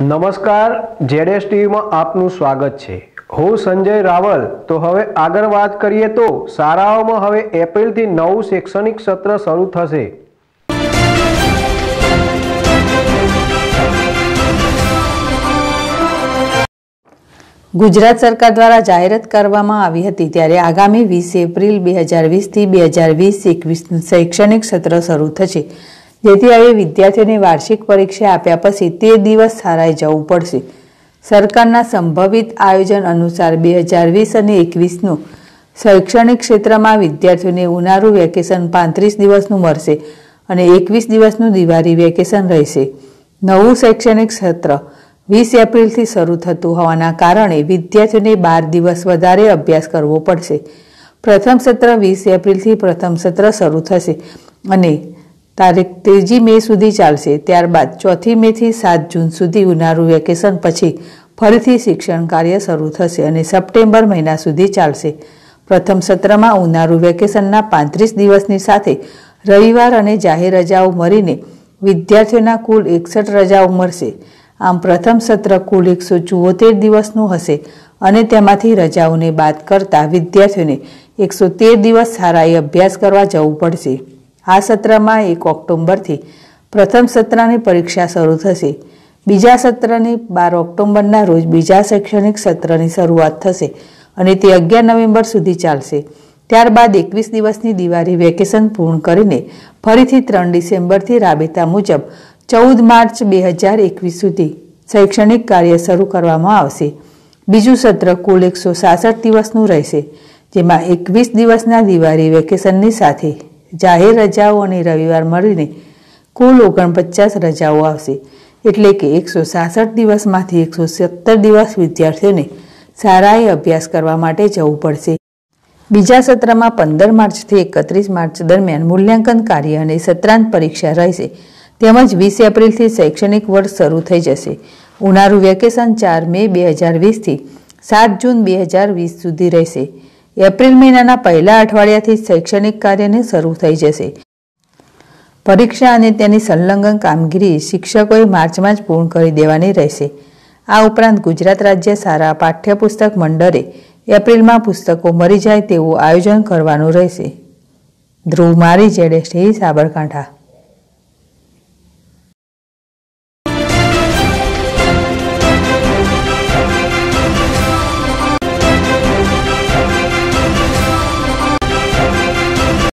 નમસ્કાર જેડેસ ટીવીમાં આપનું સ્વાગત છે હું સંજય રાવલ તો હવે આગળ વાત કરીએ તો શાળાઓમાં હવે એપ્રિલથી નવું શૈક્ષણિક સત્ર શરૂ થશે ગુજરાત સરકાર દ્વારા જાહેરાત કરવામાં આવી હતી ત્યારે આગામી વીસ એપ્રિલ બે હજાર વીસથી બે હજાર વીસ એકવીસનું શૈક્ષણિક સત્ર શરૂ થશે જેથી હવે વિદ્યાર્થીઓને વાર્ષિક પરીક્ષા આપ્યા પછી તે દિવસ સારાઈ જવું પડશે સરકારના સંભવિત આયોજન અનુસાર બે હજાર વીસ અને એકવીસનું શૈક્ષણિક ક્ષેત્રમાં વિદ્યાર્થીઓને ઉનાળું વેકેશન પાંત્રીસ દિવસનું મળશે અને એકવીસ દિવસનું દિવાળી વેકેશન રહેશે નવું શૈક્ષણિક સત્ર વીસ એપ્રિલથી શરૂ થતું હોવાના કારણે વિદ્યાર્થીઓને બાર દિવસ વધારે અભ્યાસ કરવો પડશે પ્રથમ સત્ર વીસ એપ્રિલથી પ્રથમ સત્ર શરૂ થશે અને તારીખ ત્રીજી મે સુધી ચાલશે ત્યારબાદ ચોથી મેથી સાત જૂન સુધી ઉનાળુ વેકેશન પછી ફરીથી શિક્ષણ કાર્ય શરૂ થશે અને સપ્ટેમ્બર મહિના સુધી ચાલશે પ્રથમ સત્રમાં ઉનાળુ વેકેશનના પાંત્રીસ દિવસની સાથે રવિવાર અને જાહેર રજાઓ મળીને વિદ્યાર્થીઓના કુલ એકસઠ રજાઓ મળશે આમ પ્રથમ સત્ર કુલ એકસો ચુઓતેર દિવસનું હશે અને તેમાંથી રજાઓને બાદ કરતાં વિદ્યાર્થીઓને એકસો તેર દિવસ સારા અભ્યાસ કરવા જવું પડશે આ સત્રમાં એક ઓક્ટોબરથી પ્રથમ સત્રની પરીક્ષા શરૂ થશે બીજા સત્રની બાર ઓક્ટોબરના રોજ બીજા શૈક્ષણિક સત્રની શરૂઆત થશે અને તે અગિયાર નવેમ્બર સુધી ચાલશે ત્યારબાદ એકવીસ દિવસની દિવાળી વેકેશન પૂર્ણ કરીને ફરીથી ત્રણ ડિસેમ્બરથી રાબેતા મુજબ ચૌદ માર્ચ બે હજાર એકવીસ સુધી શૈક્ષણિક કાર્ય શરૂ કરવામાં આવશે બીજું સત્ર કુલ એકસો સાસઠ દિવસનું રહેશે જેમાં એકવીસ દિવસના દિવાળી વેકેશનની સાથે જાહેર રજાઓ અને રવિવાર મળીને કુલ ઓગણપચાસ રજાઓ આવશે એટલે કે એકસો સાસઠ દિવસમાંથી એકસો સત્તર દિવસ વિદ્યાર્થીઓને શાળાએ અભ્યાસ કરવા માટે જવું પડશે બીજા સત્રમાં પંદર માર્ચથી એકત્રીસ માર્ચ દરમિયાન મૂલ્યાંકન કાર્ય અને સત્રાંત પરીક્ષા રહેશે તેમજ વીસ એપ્રિલથી શૈક્ષણિક વર્ષ શરૂ થઈ જશે ઉનાળુ વેકેશન ચાર મે બે હજાર વીસથી સાત જૂન બે હજાર વીસ સુધી રહેશે એપ્રિલ મહિનાના પહેલા અઠવાડિયાથી શૈક્ષણિક કાર્યને શરૂ થઈ જશે પરીક્ષા અને તેની સંલગ્ન કામગીરી શિક્ષકોએ માર્ચમાં જ પૂર્ણ કરી દેવાની રહેશે આ ઉપરાંત ગુજરાત રાજ્ય સારા પાઠ્યપુસ્તક મંડળે એપ્રિલમાં પુસ્તકો મરી જાય તેવું આયોજન કરવાનું રહેશે ધ્રુવ મારી જેડેશ સાબરકાંઠા